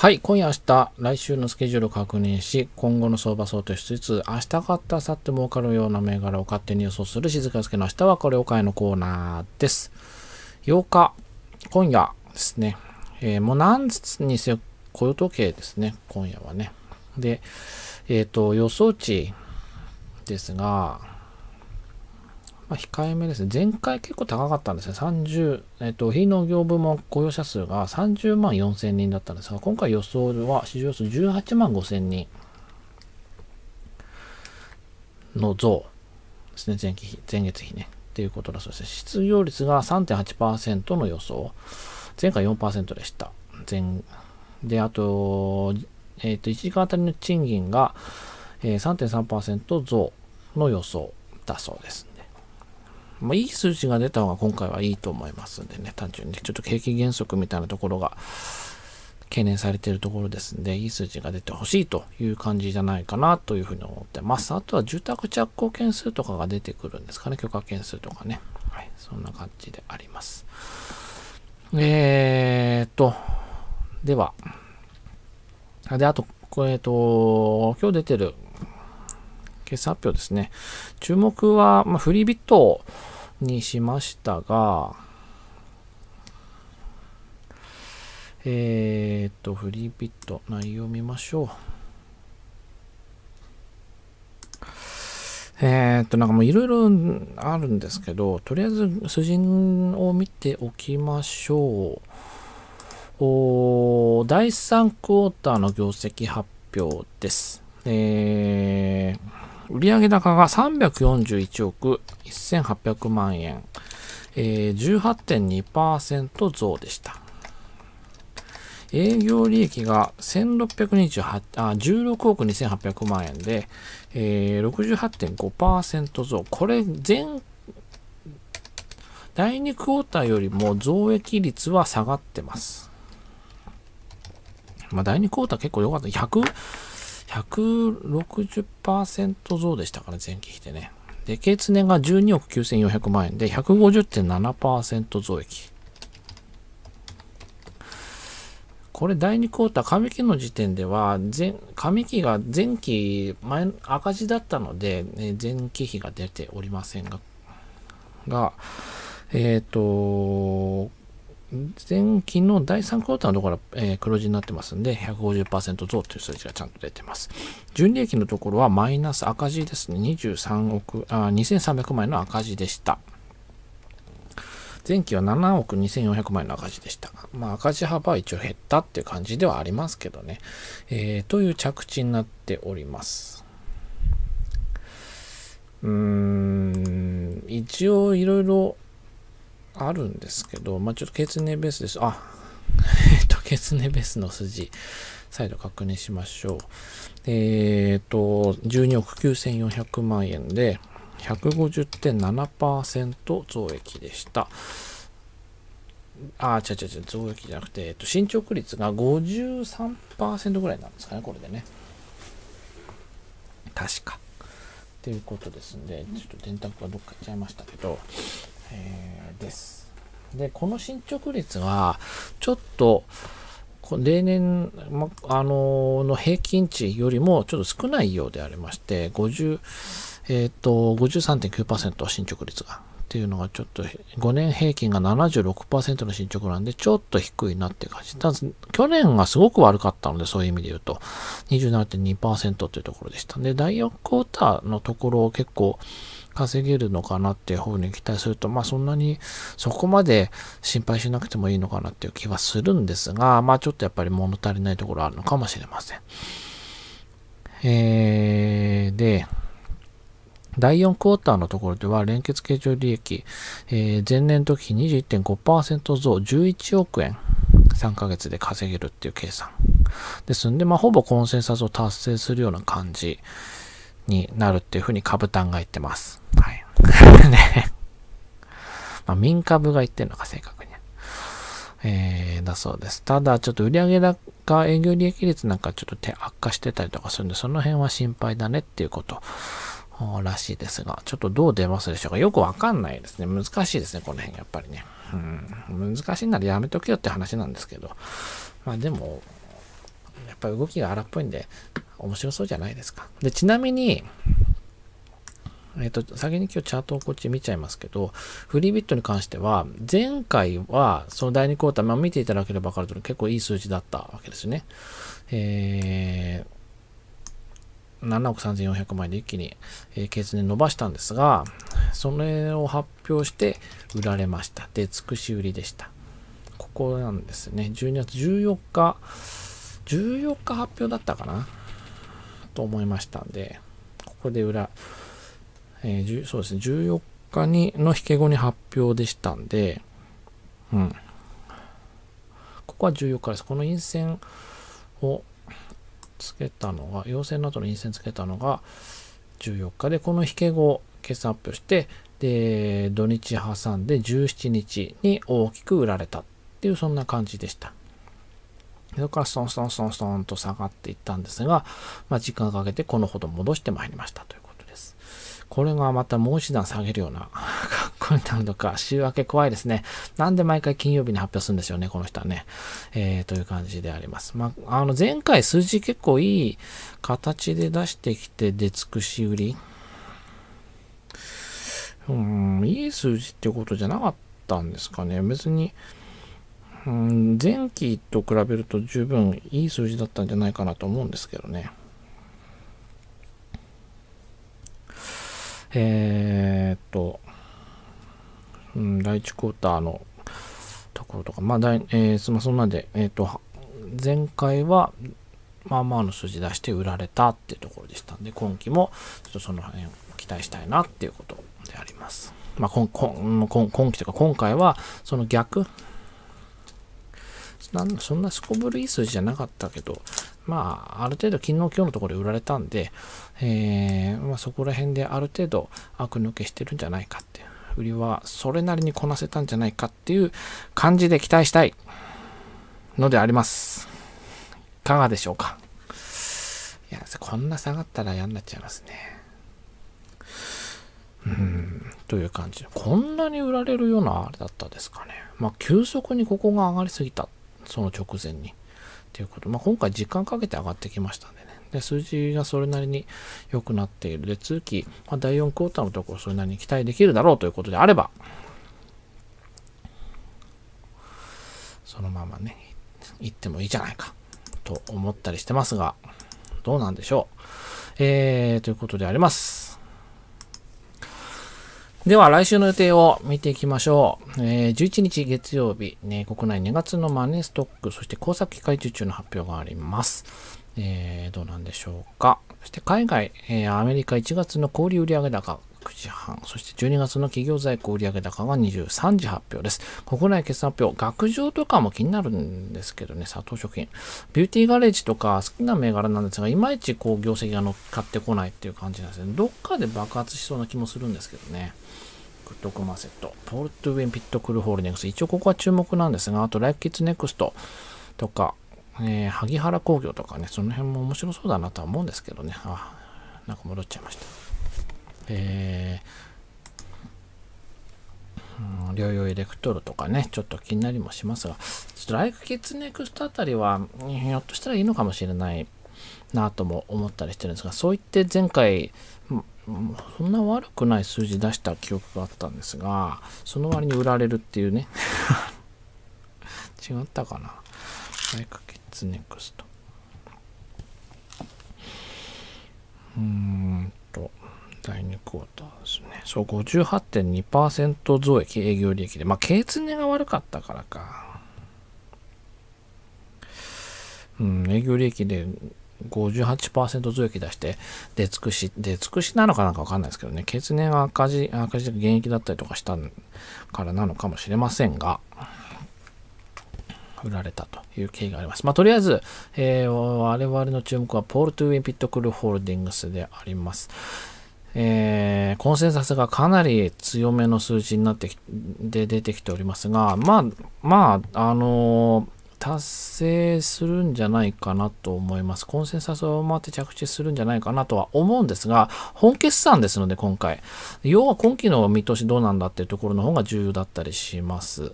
はい、今夜明日、来週のスケジュールを確認し、今後の相場想定しつつ、明日買った明後日儲かるような銘柄を勝手に予想する静かけの明日はこれを買いのコーナーです。8日、今夜ですね、えー、もう何日にせよ雇用統計ですね、今夜はね。で、えっ、ー、と、予想値ですが、まあ、控えめですね。前回結構高かったんですね。30、えっと、非農業部門雇用者数が30万4千人だったんですが、今回予想は、市場予想18万5千人の増ですね。前期比、前月比ね。っていうことだそうです。失業率が3.8%の予想。前回4%でした。前、で、あと、えっ、と、1時間あたりの賃金が、ー、3.3%増の予想だそうです。まあ、いい数字が出た方が今回はいいと思いますんでね、単純にちょっと景気減速みたいなところが懸念されているところですんで、いい数字が出てほしいという感じじゃないかなというふうに思ってます。あとは住宅着工件数とかが出てくるんですかね、許可件数とかね。はい、そんな感じであります。えーっと、では、で、あと、えっ、ー、と、今日出てる決算発表ですね。注目は、まあ、フリービットにしましたが、えー、っと、フリービット、内容見ましょう。えー、っと、なんかもういろいろあるんですけど、とりあえず数字を見ておきましょう。お第3クォーターの業績発表です。えー売上高が341億1800万円、えー、18.2%増でした。営業利益が1628あ16億2800万円で、えー、68.5%増。これ前、第2クォーターよりも増益率は下がってます。まあ、第2クォーター結構良かった。100? 160%増でしたから、前期比でね。で、経通年が12億9400万円で、150.7%増益。これ第2クォーター、上期の時点では、前上期が前期前、赤字だったので、ね、前期比が出ておりませんが、が、えっ、ー、と、前期の第3クォーターのところは、え黒字になってますんで、150%増という数字がちゃんと出てます。純利益のところはマイナス赤字ですね。23億、あ、2300万円の赤字でした。前期は7億2400万円の赤字でした。まあ赤字幅は一応減ったっていう感じではありますけどね。えー、という着地になっております。うーん、一応いろいろあるんですけど、まあ、ちょっと血ネベースです。あ、えっと、血ネベースの筋、再度確認しましょう。えっ、ー、と、12億9400万円で、150.7%増益でした。あ、ちゃちゃちゃ、増益じゃなくて、えっと、進捗率が53%ぐらいなんですかね、これでね。確か。っていうことですんで、ちょっと電卓はどっか行っちゃいましたけど、です。で、この進捗率が、ちょっと、例年、ま、あのの平均値よりもちょっと少ないようでありまして、50、えっ、ー、と、53.9%進捗率が。っていうのがちょっと5年平均が76%の進捗なんでちょっと低いなって感じ。ただ去年がすごく悪かったのでそういう意味で言うと27.2%というところでした。で、第4クォーターのところ結構稼げるのかなっていう方に期待すると、まあそんなにそこまで心配しなくてもいいのかなっていう気はするんですが、まあちょっとやっぱり物足りないところあるのかもしれません。えー、で、第4クォーターのところでは、連結計上利益、えー、前年と比21.5%増、11億円、3ヶ月で稼げるっていう計算ですんで、まあ、ほぼコンセンサスを達成するような感じになるっていうふうに株単が言ってます。はい。ね。まあ、民株が言ってるのか、正確に。えー、だそうです。ただ、ちょっと売上高、営業利益率なんかちょっと手悪化してたりとかするんで、その辺は心配だねっていうことらしいですが、ちょっとどう出ますでしょうか。よくわかんないですね。難しいですね、この辺やっぱりね。うん、難しいならやめとけよって話なんですけど、まあでも、やっぱり動きが荒っぽいんで、面白そうじゃないですか。で、ちなみに、えっ、と、先に今日チャートをこっち見ちゃいますけど、フリービットに関しては、前回は、その第2クォーター、まあ見ていただければわかると結構いい数字だったわけですね。えー7億3400万円で一気に、えー、決年伸ばしたんですが、それを発表して売られました。で、尽くし売りでした。ここなんですね。12月14日、14日発表だったかな。と思いましたんで、ここで裏、えー、そうですね、14日にの引け後に発表でしたんで、うん。ここは14日です。この陰線をつけたのが、陽線の後の陰線つけたのが14日で、この引け後、決算発表して、で、土日挟んで17日に大きく売られたっていう、そんな感じでした。それからストンストンストンストンと下がっていったんですが、まあ、時間をかけてこのほど戻してまいりましたということです。これがまたもう一段下げるような 格好になるのか、週明け怖いですね。なんで毎回金曜日に発表するんですよね、この人はね。えー、という感じであります。まあ、あの、前回数字結構いい形で出してきて、出尽くし売り。うん、いい数字ってことじゃなかったんですかね。別に、うん、前期と比べると十分いい数字だったんじゃないかなと思うんですけどね。えー、っと、うん、第1クォーターのところとか、まあ、だいえー、まそんなんで、えー、っと、前回は、まあまあの数字出して売られたっていうところでしたんで、今期もちょっとその辺期待したいなっていうことであります。まあ、今今期というか今回はその逆、なんそんなすこぶるいい数字じゃなかったけど、まあ、ある程度昨日今日のところで売られたんで、えー、まあ、そこら辺である程度悪抜けしてるんじゃないかっていう。売りはそれなりにこなせたんじゃないかっていう感じで期待したいのであります。いかがでしょうかいや、こんな下がったら嫌になっちゃいますね。うん、という感じ。こんなに売られるようなあれだったですかね。まあ、急速にここが上がりすぎたその直前に。ということ。まあ、今回時間かけて上がってきましたんでね。で、数字がそれなりに良くなっている。で、通期、まあ、第4クォーターのところ、それなりに期待できるだろうということであれば、そのままね、行ってもいいじゃないか、と思ったりしてますが、どうなんでしょう。えー、ということであります。では、来週の予定を見ていきましょう。えー、11日月曜日、ね、国内2月のマネーストック、そして工作機械受注の発表があります。えー、どうなんでしょうか。そして海外、えー、アメリカ1月の小売売上高、9時半、そして12月の企業在庫売上高が23時発表です。国内決算発表、学上とかも気になるんですけどね、佐藤食品。ビューティーガレージとか好きな銘柄なんですが、いまいちこう業績が乗っかってこないっていう感じなんですね。どっかで爆発しそうな気もするんですけどね。ドクマセット、ポールトゥウィンピットクルホールディングス、一応ここは注目なんですが、あとライフキッズネクストとか、えー、萩原工業とかね、その辺も面白そうだなとは思うんですけどね、あ、なんか戻っちゃいました。えー、療養エレクトルとかね、ちょっと気になりもしますが、ちょっとライクキッズネクストあたりは、ひょっとしたらいいのかもしれないなとも思ったりしてるんですが、そう言って前回、そんな悪くない数字出した記憶があったんですが、その割に売られるっていうね。違ったかな。サイカキッズネクスト。うーんと、第2クォーターですね。そう、58.2%増益、営業利益で。まあ、経ツネが悪かったからか。うん、営業利益で58%増益出して、出尽くし、出尽くしなのかなんかわかんないですけどね、血年赤字、赤字で現役だったりとかしたからなのかもしれませんが、売られたという経緯があります。まあ、とりあえず、えー、我々の注目はポール・トゥ・ウィン・ピット・クル・ホールディングスであります。えー、コンセンサスがかなり強めの数字になってきで出てきておりますが、まあ、まあ、あのー達成するんじゃないかなと思います。コンセンサスを回って着地するんじゃないかなとは思うんですが、本決算ですので今回。要は今期の見通しどうなんだっていうところの方が重要だったりします。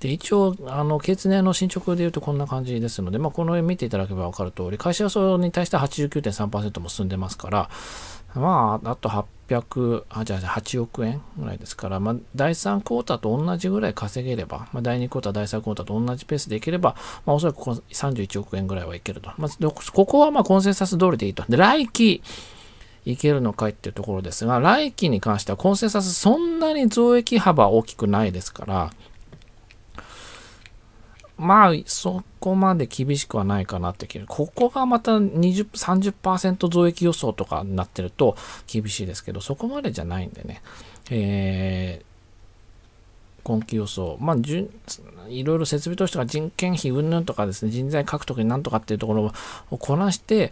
で、一応、あの、決年の進捗で言うとこんな感じですので、まあ、この絵見ていただければわかる通り、会社予想に対して89.3%も進んでますから、まあ、あと8 600あじゃあ8億円ぐらいですから、まあ、第3クォーターと同じぐらい稼げれば、まあ、第2クォーター、第3クォーターと同じペースでいければ、まあ、おそらく31億円ぐらいはいけると。まあ、ここはまあコンセンサス通りでいいと。で、来期、いけるのかいっていうところですが、来期に関してはコンセンサスそんなに増益幅大きくないですから、まあ、そこまで厳しくはないかなって気が。ここがまた20、30%増益予想とかになってると厳しいですけど、そこまでじゃないんでね。えー今期予想、まあ、いろいろ設備投資とか人件費云々とかですね、人材獲得になんとかっていうところをこなして、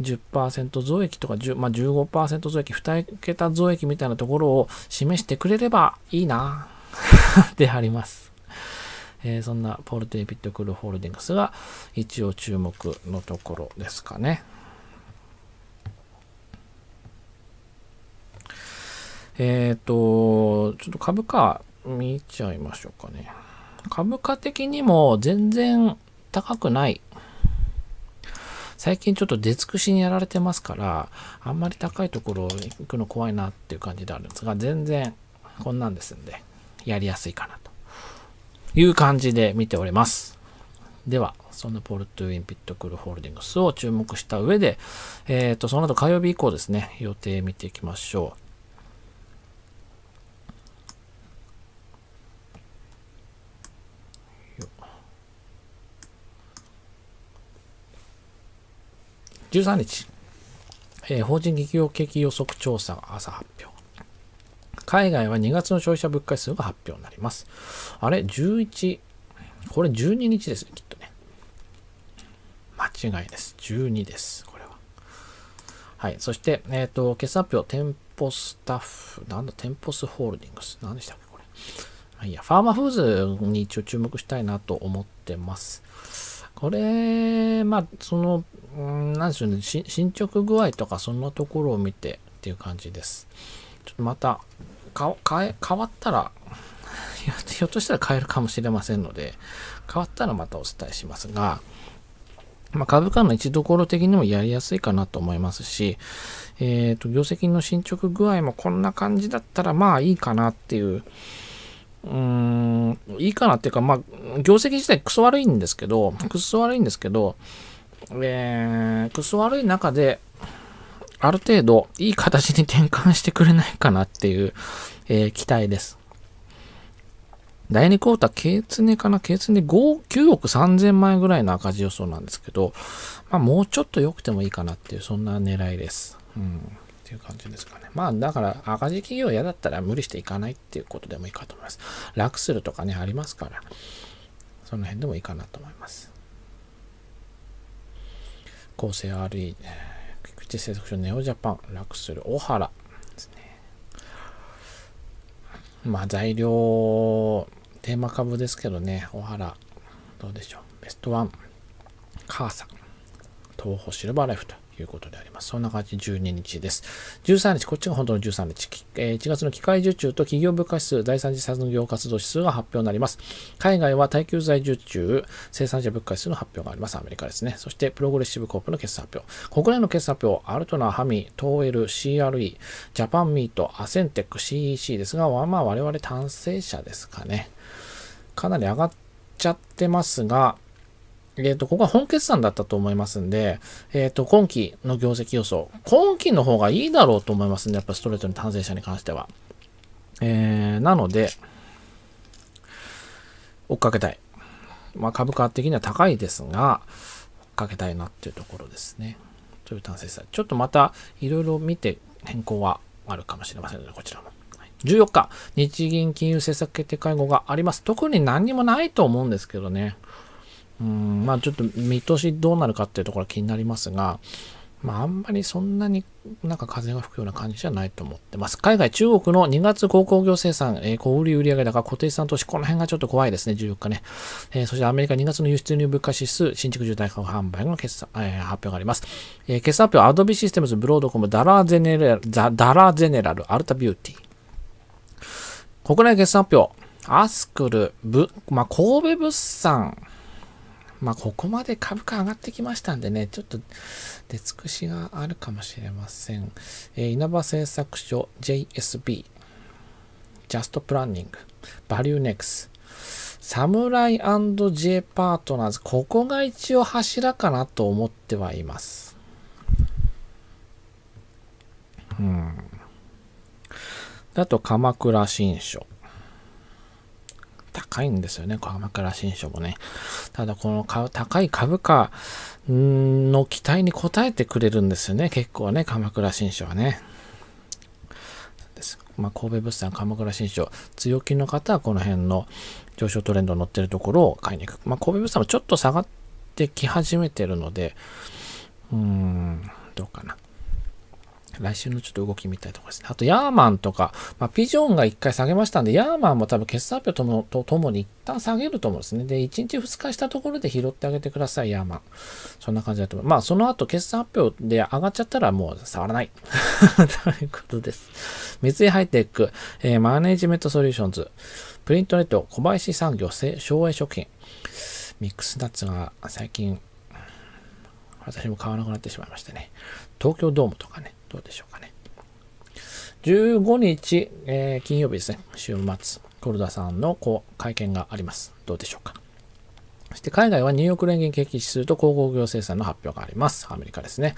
10%増益とか10、まあ、15%増益、2桁増益みたいなところを示してくれればいいな であります。えー、そんなポール・デイビッド・クルーホールディングスが一応注目のところですかね。えっ、ー、と、ちょっと株価見ちゃいましょうかね。株価的にも全然高くない。最近ちょっと出尽くしにやられてますから、あんまり高いところ行くの怖いなっていう感じであるんですが、全然こんなんですんで、やりやすいかないう感じで見ております。では、そのポールトゥィインピットクルホールディングスを注目した上で、えっ、ー、と、その後火曜日以降ですね、予定見ていきましょう。13日、えー、法人企業景気予測調査朝発表。海外は2月の消費者物価指数が発表になります。あれ、11、これ12日ですね、きっとね。間違いです。12です、これは。はい、そして、えっ、ー、と、決算発表、店舗スタッフ、なんだ、店舗スホールディングス、何でしたっけ、これ。まあ、いいや、ファーマフーズに一応注目したいなと思ってます。これ、まあ、その、んでしょうね、進捗具合とか、そんなところを見てっていう感じです。ちょっとまた、変変変わったら、ひょっとしたら変えるかもしれませんので、変わったらまたお伝えしますが、まあ、株価の位置どころ的にもやりやすいかなと思いますし、えっ、ー、と、業績の進捗具合もこんな感じだったら、まあいいかなっていう、うーん、いいかなっていうか、まあ、業績自体クソ悪いんですけど、クソ悪いんですけど、えー、クソ悪い中で、ある程度いい形に転換してくれないかなっていう、えー、期待です。第2クォーター、ケーツネかなケーツネ5、9億3000万円ぐらいの赤字予想なんですけど、まあ、もうちょっと良くてもいいかなっていう、そんな狙いです。うん。っていう感じですかね。まあ、だから赤字企業嫌だったら無理していかないっていうことでもいいかと思います。楽するとかね、ありますから、その辺でもいいかなと思います。構成 RE、チ製作所ネオジャパン、楽する小原ですね。まあ材料、テーマ株ですけどね、小原、どうでしょう。ベストワン、カーサ、東宝シルバーライフと。いうことであります。そんな感じ12日です。13日、こっちが本当の13日。えー、1月の機械受注と企業物価指数、第3次産業活動指数が発表になります。海外は耐久財受注、生産者物価指数の発表があります。アメリカですね。そして、プログレッシブコープの決算発表。国内の決算発表、アルトナ、ハミ、トーエル、CRE、ジャパンミート、アセンテック、CEC ですが、まあ我々単成者ですかね。かなり上がっちゃってますが、えっ、ー、と、ここは本決算だったと思いますんで、えっ、ー、と、今期の業績予想、今期の方がいいだろうと思いますね、やっぱストレートに単成者に関しては。えー、なので、追っかけたい。まあ、株価的には高いですが、追っかけたいなっていうところですね。という単成者。ちょっとまた、いろいろ見て変更はあるかもしれませんの、で、こちらも。14日、日銀金融政策決定会合があります。特に何にもないと思うんですけどね。うん、まあちょっと見通しどうなるかっていうところは気になりますが、まああんまりそんなになんか風が吹くような感じじゃないと思ってます。海外、中国の2月鉱工業生産、えー、小売売上高、固定資産投資、この辺がちょっと怖いですね、14日ね。えー、そしてアメリカ2月の輸出入物価指数、新築住宅販売の決算、えー、発表があります。えー、決算発表、アドビシステムズ、ブロードコム、ダラーゼネラル、ザダラーゼネラル、アルタビューティー。国内決算発表、アスクル、ぶ、まあ、神戸物産、まあ、ここまで株価上がってきましたんでね、ちょっと出尽くしがあるかもしれません。えー、稲葉製作所 JSB、ジャストプランニング、バリューネクス、サムライ &J パートナーズ、ここが一応柱かなと思ってはいます。うん。あと、鎌倉新書。高いんですよね、鎌倉新書もね。ただこの高い株価の期待に応えてくれるんですよね、結構ね、鎌倉新書はね。まあ、神戸物産、鎌倉新書、強気の方はこの辺の上昇トレンド乗ってるところを買いに行く。まあ、神戸物産もちょっと下がってき始めてるので、うーん、どうかな。来週のちょっと動きみたいとこですね。あと、ヤーマンとか、まあ、ピジョンが一回下げましたんで、ヤーマンも多分決算発表ともとともに一旦下げると思うんですね。で、1日2日したところで拾ってあげてください、ヤーマン。そんな感じだと思います。まあ、その後、決算発表で上がっちゃったらもう触らない。ということです。三井ハイテク、えー、マネージメントソリューションズ、プリントネット、小林産業、省営食品、ミックスナッツが最近、私も買わなくなってしまいましたね。東京ドームとかね。どうでしょうかね。15日、えー、金曜日ですね、週末、コルダさんのこう会見があります。どうでしょうか。そして海外はニューヨーク連銀景気指数と広告業生産の発表があります。アメリカですね。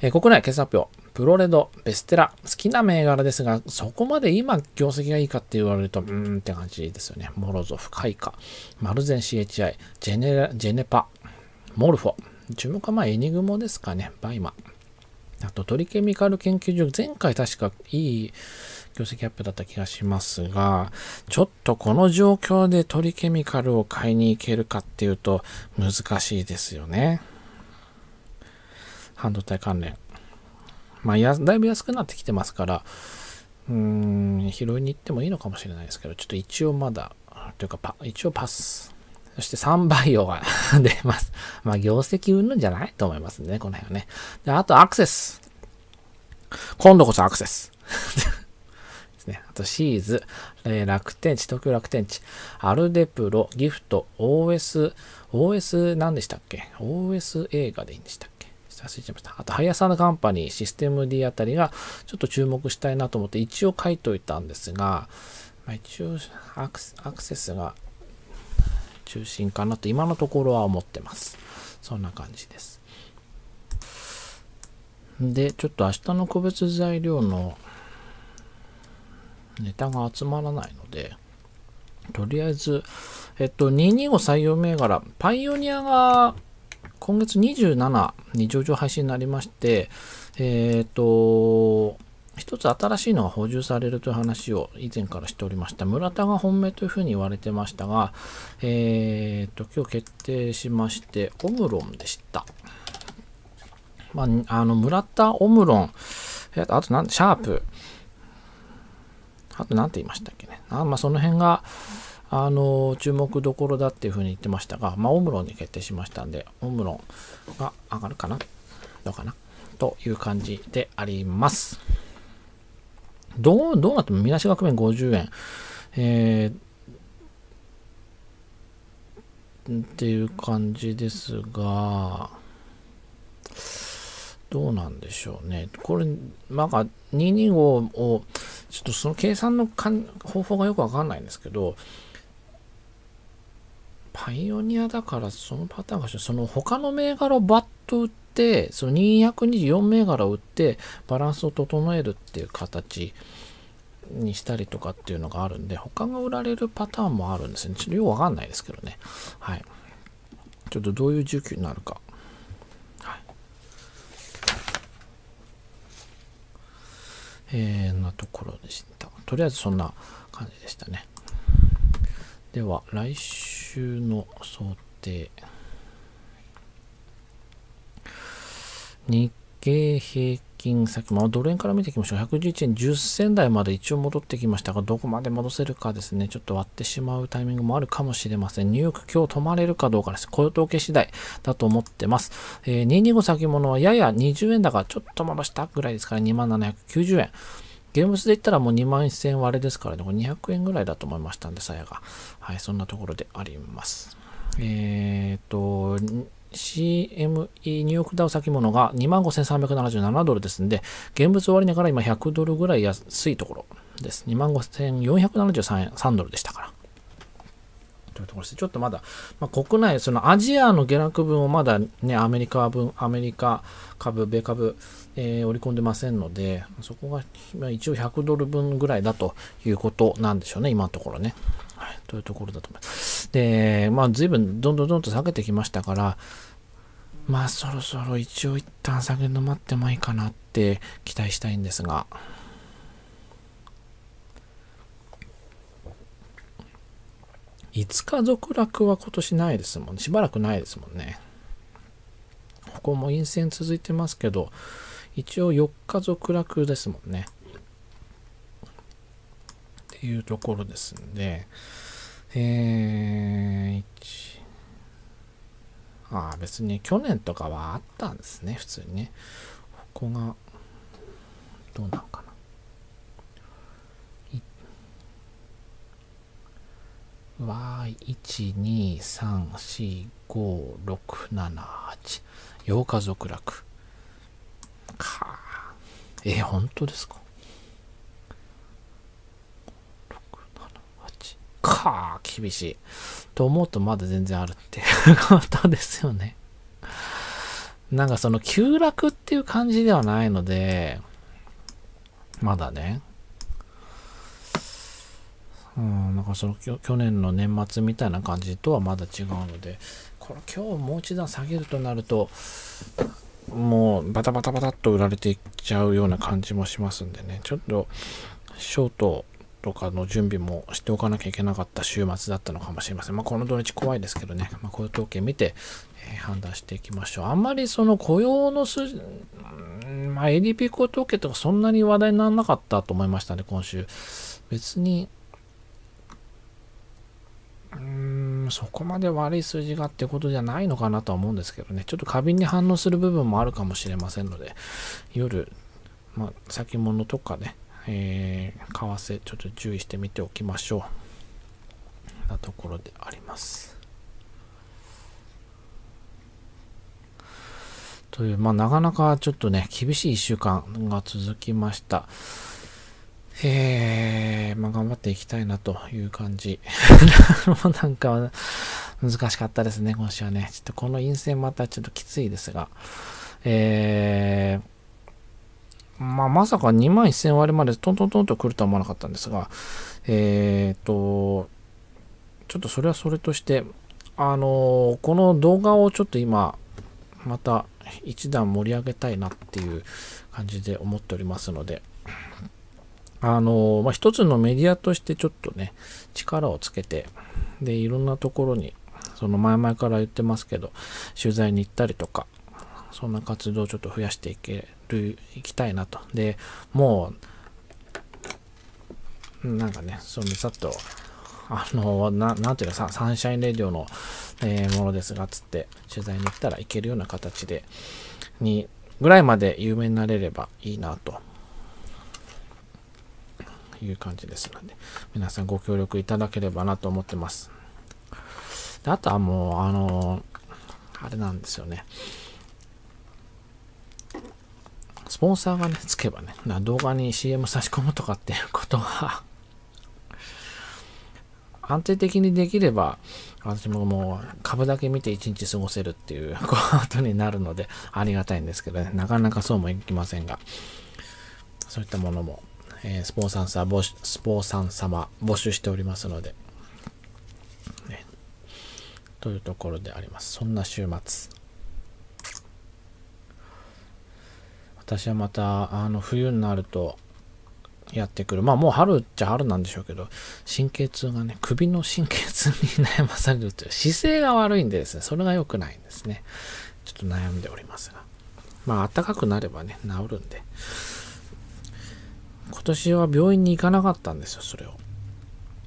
えー、国内決算発表、プロレド、ベステラ、好きな銘柄ですが、そこまで今業績がいいかって言われると、うーんって感じですよね。モロゾフ、カイカ、マルゼン CHI、ジェネジェネパ、モルフォ、注目はまあエニグモですかね、バイマ。あと、トリケミカル研究所、前回確かいい業績アップだった気がしますが、ちょっとこの状況でトリケミカルを買いに行けるかっていうと難しいですよね。半導体関連。まあ、や、だいぶ安くなってきてますから、うーん、拾いに行ってもいいのかもしれないですけど、ちょっと一応まだ、というかパ、一応パス。そして3倍用が出ます。まあ、業績云々じゃないと思いますね、この辺はね。で、あとアクセス。今度こそアクセス。ですね。あとシーズ、えー、楽天地、東京楽天地、アルデプロ、ギフト、OS、OS 何でしたっけ ?OS 映画でいいんでしたっけ忘れちゃいました。あと、ハイヤサンドカンパニー、システム D あたりが、ちょっと注目したいなと思って、一応書いといたんですが、まあ、一応アクセスが中心かなと今のところは思ってます。そんな感じです。で、ちょっと明日の個別材料のネタが集まらないので、とりあえず、えっと、225採用銘柄、パイオニアが今月27に上場廃止になりまして、えっと、一つ新しいのが補充されるという話を以前からしておりました。村田が本命というふうに言われてましたが、えー、っと、今日決定しまして、オムロンでした。まあ、あの、村田、オムロン、あとなんシャープ、あと何て言いましたっけね。あまあ、その辺が、あの、注目どころだっていうふうに言ってましたが、まあ、オムロンに決定しましたんで、オムロンが上がるかなどうかなという感じであります。どう、どうなってもみなし額面50円。えー、っていう感じですが、どうなんでしょうね。これ、なんか225を、ちょっとその計算のかん方法がよくわかんないんですけど、パイオニアだからそのパターンがその他の銘柄をバッと打っ、その224銘柄を売って、バランスを整えるっていう形にしたりとかっていうのがあるんで、他が売られるパターンもあるんですね。ちょっとよくわかんないですけどね。はい。ちょっとどういう需給になるか。はい。えー、なところでした。とりあえずそんな感じでしたね。では、来週の想定。日経平均先、まあ、ドル円から見ていきましょう。111円10銭台まで一応戻ってきましたが、どこまで戻せるかですね。ちょっと割ってしまうタイミングもあるかもしれません。ニューヨーク今日止まれるかどうかです。雇用統計次第だと思ってます。えー、225先物はやや20円高、ちょっと戻したぐらいですから、2790円。現物で言ったらもう2万1000円割れですからね、これ200円ぐらいだと思いましたんで、さやが。はい、そんなところであります。えー、っと、CME ニューヨークダウ先物が25,377ドルですんで、現物終わりながら今100ドルぐらい安いところです。25,473円、3ドルでしたから。というところです。ちょっとまだ、まあ、国内、そのアジアの下落分をまだね、アメリカ分、アメリカ株、米株、えー、織り込んでませんので、そこが、まあ、一応100ドル分ぐらいだということなんでしょうね、今のところね。はい、というところだと思います。で、まあ、随分どんどんどんと下げてきましたから、まあ、そろそろ一応一旦下げ止まってもいいかなって期待したいんですが。5日続落は今年ないですもんね。しばらくないですもんね。ここも陰線続いてますけど、一応4日続落ですもんね。ていうところですんで、えー、ああ、別に去年とかはあったんですね、普通にね。ここが、どうなのかな。わー1、2、3、4、5、6、7、8。8日続落。かあ。えー、本当ですか厳しい。と思うとまだ全然あるってですよね。なんかその急落っていう感じではないので、まだね。うん、なんかその去年の年末みたいな感じとはまだ違うので、これ今日もう一段下げるとなると、もうバタバタバタっと売られていっちゃうような感じもしますんでね、ちょっとショートとかの準備もしておかなきゃいけなかった週末だったのかもしれません。まあ、この土日怖いですけどね、まあ、雇用統計見て、えー、判断していきましょう。あんまりその雇用の数字、まあ、ADP 雇用統計とかそんなに話題にならなかったと思いましたね、今週。別に、うーん、そこまで悪い数字がってことじゃないのかなとは思うんですけどね、ちょっと過敏に反応する部分もあるかもしれませんので、夜、まあ、先物とかね、えー、為替ちょっと注意してみておきましょうなところでありますという、まあ、なかなかちょっとね、厳しい1週間が続きました。えー、まあ、頑張っていきたいなという感じ。も うなんか、難しかったですね、今週はね。ちょっとこの陰性またちょっときついですが、えー、まあ、まさか2万1000割までトントントンと来るとは思わなかったんですが、えっ、ー、と、ちょっとそれはそれとして、あのこの動画をちょっと今、また一段盛り上げたいなっていう感じで思っておりますので、あのまあ、一つのメディアとしてちょっとね、力をつけて、で、いろんなところに、その前々から言ってますけど、取材に行ったりとか、そんな活動をちょっと増やしていける、いきたいなと。で、もう、なんかね、そう、さっと、あの、ななんていうか、サンシャインレディオの、えー、ものですが、つって、取材に行ったらいけるような形で、に、ぐらいまで有名になれればいいなという感じですので、皆さんご協力いただければなと思ってます。であとはもう、あのあれなんですよね。スポンサーがね、つけばね、動画に CM 差し込むとかっていうことは 安定的にできれば、私ももう株だけ見て一日過ごせるっていうことになるので、ありがたいんですけどね、なかなかそうもいきませんが、そういったものも、えー、スポンサーさん、スポーサー様募集しておりますので、ね、というところであります。そんな週末。私はまた、あの、冬になると、やってくる。まあもう春っちゃ春なんでしょうけど、神経痛がね、首の神経痛に悩まされるという姿勢が悪いんでですね、それが良くないんですね。ちょっと悩んでおりますが。まあ暖かくなればね、治るんで。今年は病院に行かなかったんですよ、それを。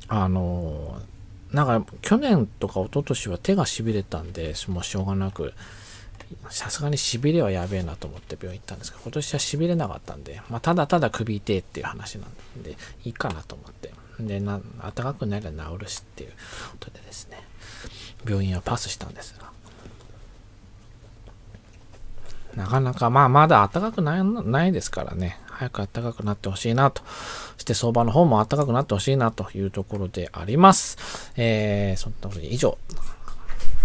あの、なんか去年とか一昨年は手が痺れたんで、もうしょうがなく、さすがにしびれはやべえなと思って病院行ったんですけど、今年はしびれなかったんで、まあ、ただただ首痛いっていう話なんで、いいかなと思って。で、な暖かくなりゃ治るしっていうことでですね、病院はパスしたんですが。なかなか、まあ、まだ暖かくないないですからね、早く暖かくなってほしいなと、そして相場の方も暖かくなってほしいなというところであります。えー、そんなことで以上、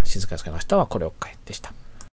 静かですけど明日はこれを変えてした。